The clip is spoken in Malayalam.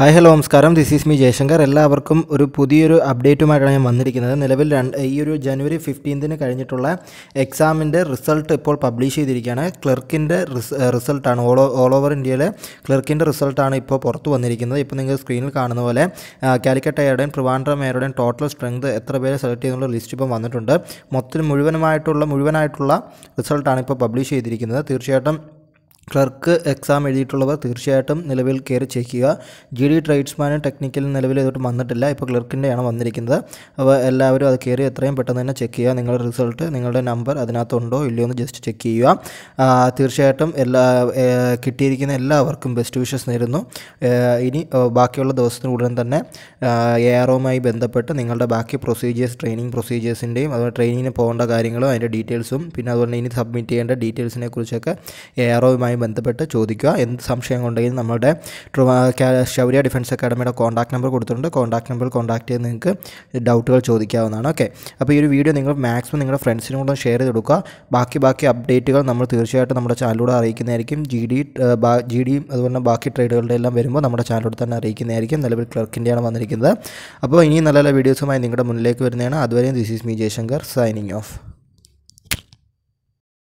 ഹായ് ഹലോ നമസ്കാരം ദിസ് ഈസ് മി ജയശങ്കർ എല്ലാവർക്കും ഒരു പുതിയൊരു അപ്ഡേറ്റുമായിട്ടാണ് ഞാൻ വന്നിരിക്കുന്നത് നിലവിൽ ഈ ഒരു ജനുവരി ഫിഫ്റ്റീൻത്തിന് കഴിഞ്ഞിട്ടുള്ള എക്സാമിൻ്റെ റിസൾട്ട് ഇപ്പോൾ പബ്ലിഷ് ചെയ്തിരിക്കുകയാണ് ക്ലർക്കിൻ്റെ റിസൾട്ടാണ് ഓൾ ഓൾ ഓവർ ഇന്ത്യയിലെ ക്ലർക്കിൻ്റെ റിസൾട്ടാണ് ഇപ്പോൾ പുറത്ത് വന്നിരിക്കുന്നത് ഇപ്പോൾ നിങ്ങൾ സ്ക്രീനിൽ കാണുന്ന പോലെ കാലിക്കറ്റ് എയറുടെയും ട്രിവാൻഡ്രം എയറുടെയും ടോട്ടൽ സ്ട്രെങ്ത് എത്ര പേരെ സെലക്ട് ചെയ്യുന്നുള്ള ലിസ്റ്റ് ഇപ്പം വന്നിട്ടുണ്ട് മൊത്തത്തിൽ മുഴുവനുമായിട്ടുള്ള മുഴുവനായിട്ടുള്ള റിസൾട്ടാണ് ഇപ്പോൾ പബ്ലിഷ് ചെയ്തിരിക്കുന്നത് തീർച്ചയായിട്ടും ക്ലർക്ക് എക്സാം എഴുതിയിട്ടുള്ളവർ തീർച്ചയായിട്ടും നിലവിൽ കയറി ചെക്ക് ചെയ്യുക ജി ഡി ട്രേഡ്സ്മാൻ ടെക്നിക്കൽ നിലവിൽ ഇതോട്ട് വന്നിട്ടില്ല ഇപ്പോൾ ക്ലർക്കിൻ്റെയാണ് വന്നിരിക്കുന്നത് അപ്പോൾ എല്ലാവരും അത് കയറി എത്രയും പെട്ടെന്ന് തന്നെ ചെക്ക് ചെയ്യുക നിങ്ങളുടെ റിസൾട്ട് നിങ്ങളുടെ നമ്പർ അതിനകത്തുണ്ടോ ഇല്ലയോ എന്ന് ജസ്റ്റ് ചെക്ക് ചെയ്യുക തീർച്ചയായിട്ടും എല്ലാ കിട്ടിയിരിക്കുന്ന എല്ലാവർക്കും ബെസ്റ്റ് വിഷസ് നേരുന്നു ഇനി ബാക്കിയുള്ള ദിവസത്തിന് തന്നെ എ ഒമായി ബന്ധപ്പെട്ട് നിങ്ങളുടെ ബാക്കി പ്രൊസീജിയേഴ്സ് ട്രെയിനിങ് പ്രൊസീജിയേഴ്സിൻ്റെയും അതുപോലെ ട്രെയിനിങ്ങിന് പോകേണ്ട കാര്യങ്ങളും അതിൻ്റെ ഡീറ്റെയിൽസും പിന്നെ അതുപോലെ ഇനി സബ്മിറ്റ് ചെയ്യേണ്ട ഡീറ്റെയിൽസിനെ കുറിച്ചൊക്കെ എ ആറുമായി ഇതുമായി ബന്ധപ്പെട്ട് ചോദിക്കുക എന്ത് സംശയം ഉണ്ടെങ്കിൽ നമ്മുടെ ശൗര്യ ഡിഫൻസ് അക്കാഡമിയുടെ കോൺടാക്ട് നമ്പർ കൊടുത്തിട്ടുണ്ട് കോൺടാക്ട് നമ്പർ കോൺടാക്ട് ചെയ്ത് നിങ്ങൾക്ക് ഡൗട്ടുകൾ ചോദിക്കാവുന്നതാണ് ഓക്കെ അപ്പോൾ ഈ ഒരു വീഡിയോ നിങ്ങൾ മാക്സിമം നിങ്ങളുടെ ഫ്രണ്ട്സിനും കൂടെ ഷെയർ ചെയ്ത് കൊടുക്കുക ബാക്കി ബാക്കി അപ്ഡേറ്റുകൾ നമ്മൾ തീർച്ചയായിട്ടും നമ്മുടെ ചാനലിലൂടെ അറിയിക്കുന്നതായിരിക്കും ജി ഡി ജി ഡി അതുപോലെ ബാക്കി ട്രേഡുകളുടെ എല്ലാം വരുമ്പോൾ നമ്മുടെ ചാനലിലൂടെ തന്നെ അറിയിക്കുന്നതായിരിക്കും നിലവിൽ ക്ലർക്കിൻ്റെയാണ് വന്നിരിക്കുന്നത് അപ്പോൾ ഇനി നല്ല നല്ല വീഡിയോസുമായി നിങ്ങളുടെ മുന്നിലേക്ക് വരുന്നതാണ് അതുവരെയും this is me Jayashankar signing of